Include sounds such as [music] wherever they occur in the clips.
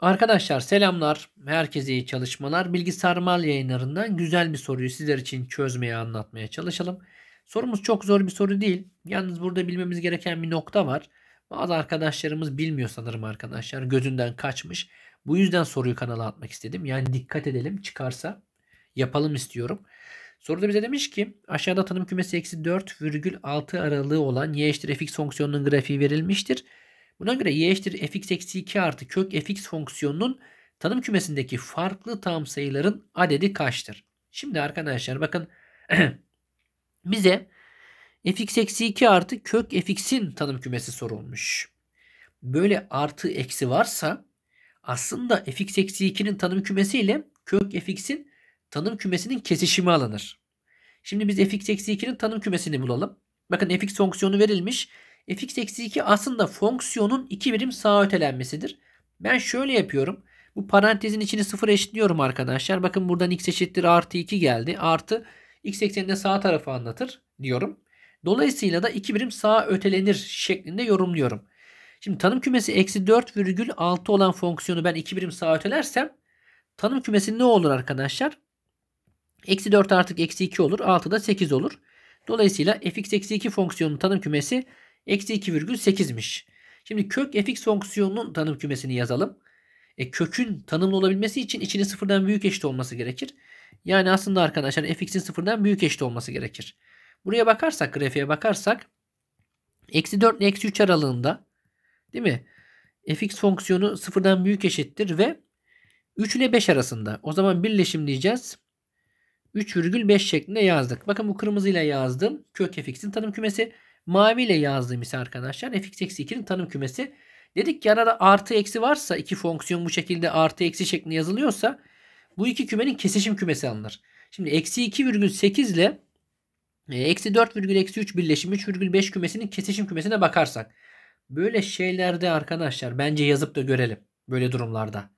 Arkadaşlar selamlar. Herkese iyi çalışmalar. Bilgisayar mal yayınlarından güzel bir soruyu sizler için çözmeye anlatmaya çalışalım. Sorumuz çok zor bir soru değil. Yalnız burada bilmemiz gereken bir nokta var. Bazı arkadaşlarımız bilmiyor sanırım arkadaşlar. Gözünden kaçmış. Bu yüzden soruyu kanala atmak istedim. Yani dikkat edelim çıkarsa yapalım istiyorum. Soruda bize demiş ki aşağıda tanım kümesi eksi 4,6 aralığı olan y eşittir fx fonksiyonunun grafiği verilmiştir. Buna göre y eşittir fx eksi 2 artı kök fx fonksiyonunun tanım kümesindeki farklı tam sayıların adedi kaçtır? Şimdi arkadaşlar bakın [clears throat] bize fx eksi 2 artı kök fx'in tanım kümesi sorulmuş. Böyle artı eksi varsa aslında fx eksi 2'nin tanım kümesi ile kök fx'in tanım kümesinin kesişimi alınır. Şimdi biz fx eksi 2'nin tanım kümesini bulalım. Bakın fx fonksiyonu verilmiş. E, fx eksi 2 aslında fonksiyonun 2 birim sağa ötelenmesidir. Ben şöyle yapıyorum. Bu parantezin içini sıfır eşitliyorum arkadaşlar. Bakın buradan x eşittir artı 2 geldi. Artı x ekseninde sağ tarafı anlatır diyorum. Dolayısıyla da 2 birim sağa ötelenir şeklinde yorumluyorum. Şimdi tanım kümesi eksi 4 virgül 4,6 olan fonksiyonu ben 2 birim sağa ötelersem tanım kümesi ne olur arkadaşlar? Eksi 4 artık eksi 2 olur. 6 da 8 olur. Dolayısıyla fx eksi 2 fonksiyonun tanım kümesi Eksi 2,8'miş. Şimdi kök fx fonksiyonunun tanım kümesini yazalım. E, kökün tanımlı olabilmesi için içinin sıfırdan büyük eşit olması gerekir. Yani aslında arkadaşlar fx'in sıfırdan büyük eşit olması gerekir. Buraya bakarsak grafiğe bakarsak eksi 4 ile eksi 3 aralığında değil mi? fx fonksiyonu sıfırdan büyük eşittir ve 3 ile 5 arasında. O zaman birleşim diyeceğiz. 3,5 şeklinde yazdık. Bakın bu kırmızıyla yazdım. Kök fx'in tanım kümesi. Mavi ile yazdığım ise arkadaşlar fx eksi 2'nin tanım kümesi. Dedik ki arada artı eksi varsa iki fonksiyon bu şekilde artı eksi şeklinde yazılıyorsa bu iki kümenin kesişim kümesi alınır. Şimdi eksi 2,8 ile e, eksi 4,3 birleşim 3,5 kümesinin kesişim kümesine bakarsak. Böyle şeylerde arkadaşlar bence yazıp da görelim. Böyle durumlarda.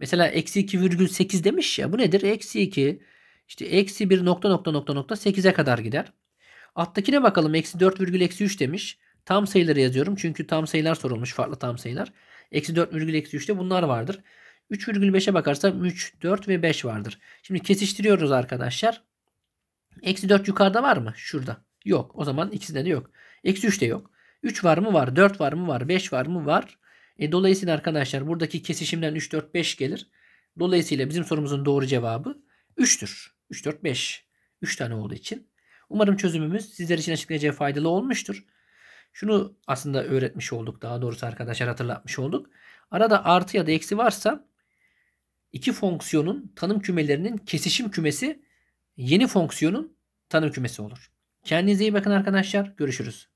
Mesela eksi 2,8 demiş ya bu nedir? Eksi 2 işte eksi 1 nokta nokta nokta nokta 8'e kadar gider. Alttakine bakalım. Eksi 4 virgül eksi 3 demiş. Tam sayıları yazıyorum. Çünkü tam sayılar sorulmuş. Farklı tam sayılar. Eksi 4 virgül eksi 3'te bunlar vardır. virgül 3,5'e bakarsa 3, 4 ve 5 vardır. Şimdi kesiştiriyoruz arkadaşlar. Eksi 4 yukarıda var mı? Şurada. Yok. O zaman ikisinde de yok. Eksi 3 de yok. 3 var mı? Var. 4 var mı? Var. 5 var mı? Var. E, dolayısıyla arkadaşlar buradaki kesişimden 3, 4, 5 gelir. Dolayısıyla bizim sorumuzun doğru cevabı 3'tür. 3, 4, 5. 3 tane olduğu için. Umarım çözümümüz sizler için açıklayacağı faydalı olmuştur. Şunu aslında öğretmiş olduk. Daha doğrusu arkadaşlar hatırlatmış olduk. Arada artı ya da eksi varsa iki fonksiyonun tanım kümelerinin kesişim kümesi yeni fonksiyonun tanım kümesi olur. Kendinize iyi bakın arkadaşlar. Görüşürüz.